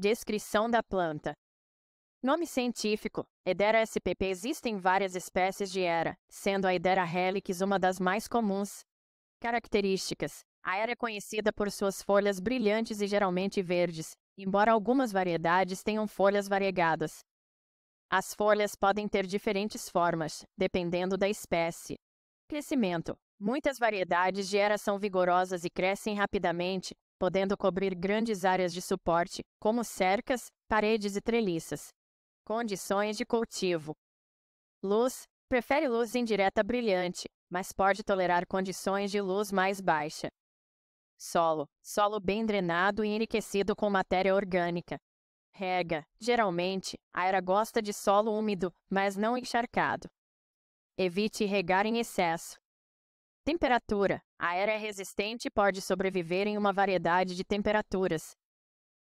Descrição da planta. Nome científico: Hedera spp. Existem várias espécies de Hera, sendo a Hedera helix uma das mais comuns. Características: A Hera é conhecida por suas folhas brilhantes e geralmente verdes, embora algumas variedades tenham folhas variegadas. As folhas podem ter diferentes formas, dependendo da espécie. Crescimento: Muitas variedades de Hera são vigorosas e crescem rapidamente, podendo cobrir grandes áreas de suporte, como cercas, paredes e treliças. Condições de cultivo: Luz prefere luz indireta brilhante, mas pode tolerar condições de luz mais baixa. Solo: solo bem drenado e enriquecido com matéria orgânica. Rega: geralmente, a era gosta de solo úmido, mas não encharcado. Evite regar em excesso. Temperatura. A era é resistente e pode sobreviver em uma variedade de temperaturas.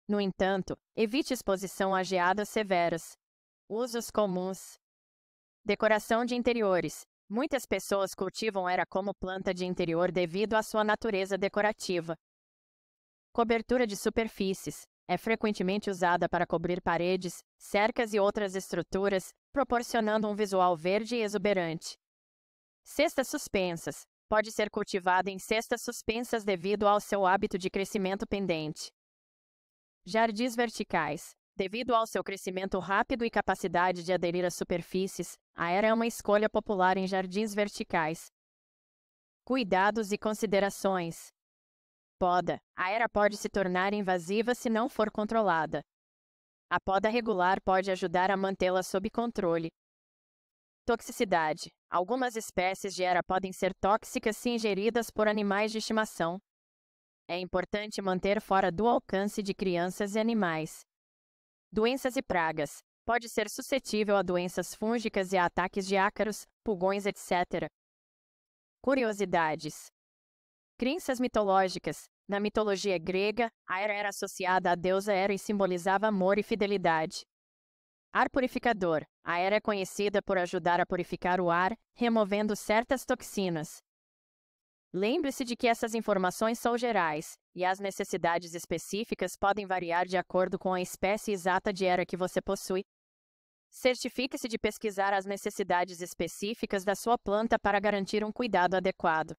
No entanto, evite exposição a geadas severas. Usos comuns. Decoração de interiores. Muitas pessoas cultivam era como planta de interior devido à sua natureza decorativa. Cobertura de superfícies é frequentemente usada para cobrir paredes, cercas e outras estruturas, proporcionando um visual verde e exuberante. Cestas suspensas pode ser cultivado em cestas suspensas devido ao seu hábito de crescimento pendente. Jardins verticais. Devido ao seu crescimento rápido e capacidade de aderir às superfícies, a era é uma escolha popular em jardins verticais. Cuidados e considerações. Poda. A era pode se tornar invasiva se não for controlada. A poda regular pode ajudar a mantê-la sob controle, Toxicidade. Algumas espécies de era podem ser tóxicas se ingeridas por animais de estimação. É importante manter fora do alcance de crianças e animais. Doenças e pragas. Pode ser suscetível a doenças fúngicas e a ataques de ácaros, pulgões, etc. Curiosidades. Crenças mitológicas. Na mitologia grega, a Hera era associada à deusa Hera e simbolizava amor e fidelidade. Ar purificador. A era é conhecida por ajudar a purificar o ar, removendo certas toxinas. Lembre-se de que essas informações são gerais, e as necessidades específicas podem variar de acordo com a espécie exata de era que você possui. Certifique-se de pesquisar as necessidades específicas da sua planta para garantir um cuidado adequado.